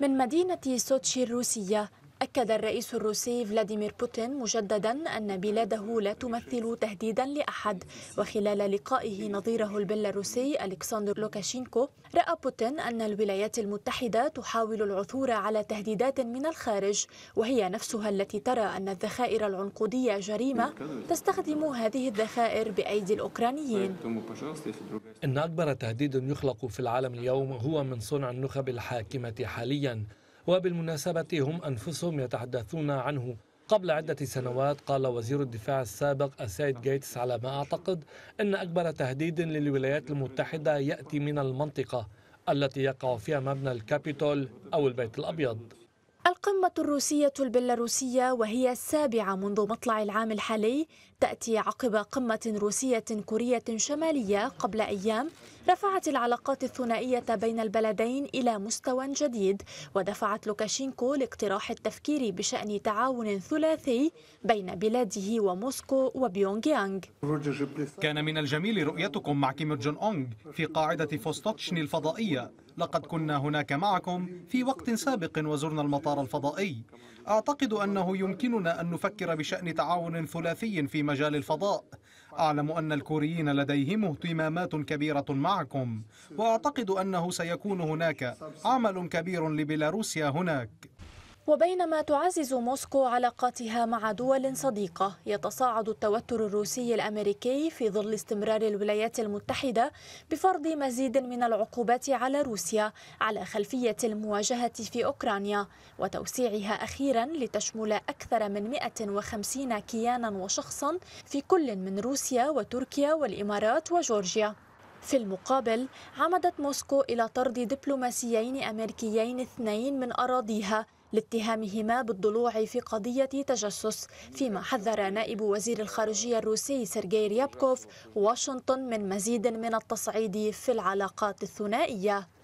من مدينة سوتشي الروسية أكد الرئيس الروسي فلاديمير بوتين مجددا أن بلاده لا تمثل تهديدا لأحد وخلال لقائه نظيره البيلاروسي ألكسندر لوكاشينكو رأى بوتين أن الولايات المتحدة تحاول العثور على تهديدات من الخارج وهي نفسها التي ترى أن الذخائر العنقودية جريمة تستخدم هذه الذخائر بأيدي الأوكرانيين إن أكبر تهديد يخلق في العالم اليوم هو من صنع النخب الحاكمة حالياً وبالمناسبة هم أنفسهم يتحدثون عنه قبل عدة سنوات قال وزير الدفاع السابق السيد جيتس على ما أعتقد أن أكبر تهديد للولايات المتحدة يأتي من المنطقة التي يقع فيها مبنى الكابيتول أو البيت الأبيض القمة الروسية البيلاروسية وهي السابعة منذ مطلع العام الحالي تأتي عقب قمة روسية كورية شمالية قبل أيام رفعت العلاقات الثنائية بين البلدين إلى مستوى جديد ودفعت لوكاشينكو لاقتراح التفكير بشأن تعاون ثلاثي بين بلاده وموسكو وبيونغيانغ كان من الجميل رؤيتكم مع كيم جون أونغ في قاعدة فوستوتشني الفضائية لقد كنا هناك معكم في وقت سابق وزرنا المطار الفضائي أعتقد أنه يمكننا أن نفكر بشأن تعاون ثلاثي في مجال الفضاء أعلم أن الكوريين لديهم اهتمامات كبيرة معكم وأعتقد أنه سيكون هناك عمل كبير لبيلاروسيا هناك وبينما تعزز موسكو علاقاتها مع دول صديقة يتصاعد التوتر الروسي الأمريكي في ظل استمرار الولايات المتحدة بفرض مزيد من العقوبات على روسيا على خلفية المواجهة في أوكرانيا وتوسيعها أخيرا لتشمل أكثر من 150 كيانا وشخصا في كل من روسيا وتركيا والإمارات وجورجيا في المقابل عمدت موسكو إلى طرد دبلوماسيين أمريكيين اثنين من أراضيها لاتهامهما بالضلوع في قضية تجسس فيما حذر نائب وزير الخارجية الروسي سيرجي ريابكوف واشنطن من مزيد من التصعيد في العلاقات الثنائية